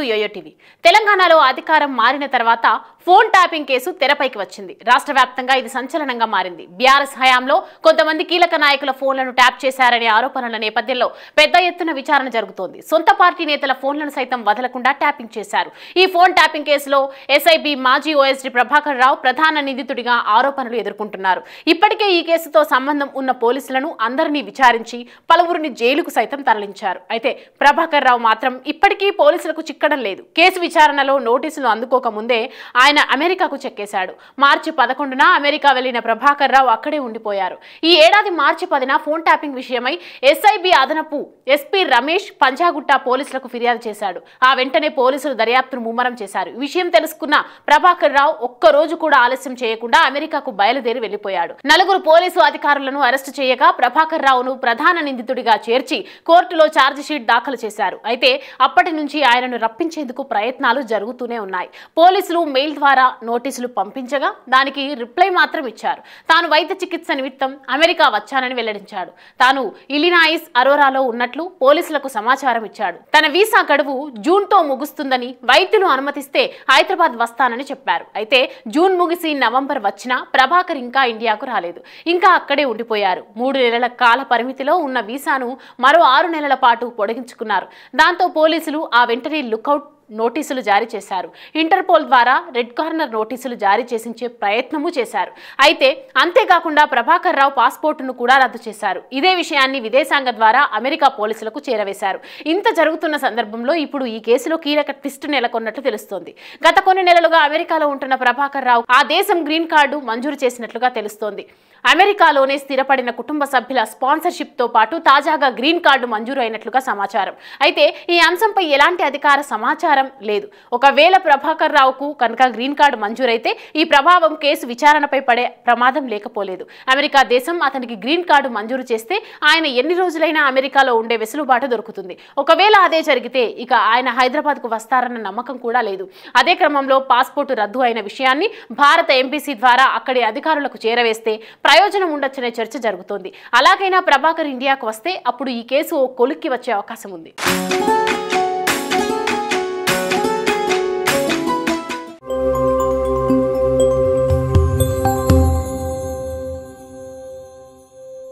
to yo-yo TV తెలంగాణలో అధికారం మారిన తర్వాత ఫోన్ ట్యాపింగ్ కేసు తెరపైకి వచ్చింది రాష్ట్ర వ్యాప్తంగా ఇది సంచలనంగా మారింది బీఆర్ఎస్ హయాంలో కొంతమంది కీలక నాయకుల ఫోన్లను ట్యాప్ చేశారనే ఆరోపణల నేపథ్యంలో పెద్ద ఎత్తున విచారణ జరుగుతోంది సొంత పార్టీ నేతల ఫోన్లను సైతం వదలకుండా ట్యాపింగ్ చేశారు ఈ ఫోన్ ట్యాపింగ్ కేసులో ఎస్ఐబి మాజీ ఓఎస్డీ ప్రభాకర్ రావు ప్రధాన నిందితుడిగా ఆరోపణలు ఎదుర్కొంటున్నారు ఇప్పటికే ఈ కేసుతో సంబంధం ఉన్న పోలీసులను అందరినీ విచారించి పలువురిని జైలుకు సైతం తరలించారు అయితే ప్రభాకర్ రావు మాత్రం ఇప్పటికీ పోలీసులకు చిక్కడ దొరకడం లేదు కేసు విచారణలో నోటీసులు అందుకోకముందే ఆయన అమెరికాకు చెక్కేశాడు మార్చి పదకొండున అమెరికా వెళ్లిన ప్రభాకర్ రావు అక్కడే ఉండిపోయారు ఈ ఏడాది మార్చి పదిన ఫోన్ ట్యాపింగ్ విషయమై ఎస్ఐబి అదనపు ఎస్పీ రమేష్ పంజాగుట్ట పోలీసులకు ఫిర్యాదు చేశాడు ఆ వెంటనే పోలీసులు దర్యాప్తును ముమ్మరం చేశారు విషయం తెలుసుకున్న ప్రభాకర్ రావు ఒక్కరోజు కూడా ఆలస్యం చేయకుండా అమెరికాకు బయలుదేరి వెళ్లిపోయాడు నలుగురు పోలీసు అధికారులను అరెస్టు చేయగా ప్రభాకర్ రావును ప్రధాన నిందితుడిగా చేర్చి కోర్టులో షీట్ దాఖలు చేశారు అయితే అప్పటి నుంచి ఆయనను తప్పించేందుకు ప్రయత్నాలు జరుగుతూనే ఉన్నాయి పోలీసులు మెయిల్ ద్వారా నోటీసులు పంపించగా దానికి రిప్లై మాత్రం ఇచ్చారు తాను వైద్య చికిత్స నిమిత్తం అమెరికా వచ్చానని వెల్లడించాడు తాను ఇలినాయిస్ అరోరాలో ఉన్నట్లు పోలీసులకు సమాచారం ఇచ్చాడు తన వీసా గడువు జూన్తో ముగుస్తుందని వైద్యులు అనుమతిస్తే హైదరాబాద్ వస్తానని చెప్పారు అయితే జూన్ ముగిసి నవంబర్ వచ్చినా ప్రభాకర్ ఇంకా ఇండియాకు రాలేదు ఇంకా అక్కడే ఉండిపోయారు మూడు నెలల కాల పరిమితిలో ఉన్న వీసాను మరో ఆరు నెలల పాటు పొడిగించుకున్నారు దాంతో పోలీసులు ఆ వెంటనే లుకౌట్ నోటీసులు జారీ చేశారు ఇంటర్పోల్ ద్వారా రెడ్ కార్నర్ నోటీసులు జారీ చేసించే ప్రయత్నము చేశారు అయితే అంతేకాకుండా ప్రభాకర్ రావు పాస్పోర్టును కూడా రద్దు చేశారు ఇదే విషయాన్ని విదేశాంగ ద్వారా అమెరికా పోలీసులకు చేరవేశారు ఇంత జరుగుతున్న సందర్భంలో ఇప్పుడు ఈ కేసులో కీలక ట్విస్ట్ నెలకొన్నట్లు తెలుస్తోంది గత కొన్ని నెలలుగా అమెరికాలో ఉంటున్న ప్రభాకర్ రావు ఆ దేశం గ్రీన్ కార్డు మంజూరు చేసినట్లుగా తెలుస్తోంది అమెరికాలోనే స్థిరపడిన కుటుంబ సభ్యుల స్పాన్సర్షిప్తో పాటు తాజాగా గ్రీన్ కార్డు మంజూరు అయినట్లుగా సమాచారం అయితే ఈ అంశంపై ఎలాంటి అధికార సమాచారం లేదు ఒకవేళ ప్రభాకర్ రావుకు కనుక గ్రీన్ కార్డు మంజూరైతే ఈ ప్రభావం కేసు విచారణపై పడే ప్రమాదం లేకపోలేదు అమెరికా దేశం అతనికి గ్రీన్ కార్డు మంజూరు చేస్తే ఆయన ఎన్ని రోజులైనా అమెరికాలో ఉండే వెసులుబాటు దొరుకుతుంది ఒకవేళ అదే జరిగితే ఇక ఆయన హైదరాబాద్కు వస్తారన్న నమ్మకం కూడా లేదు అదే క్రమంలో పాస్పోర్టు రద్దు అయిన విషయాన్ని భారత ఎంపీసీ ద్వారా అక్కడి అధికారులకు చేరవేస్తే ప్రయోజనం ఉండొచ్చనే చర్చ జరుగుతోంది అలాగైనా ప్రభాకర్ ఇండియాకు వస్తే అప్పుడు ఈ కేసు ఓ కొలుక్కి వచ్చే అవకాశం ఉంది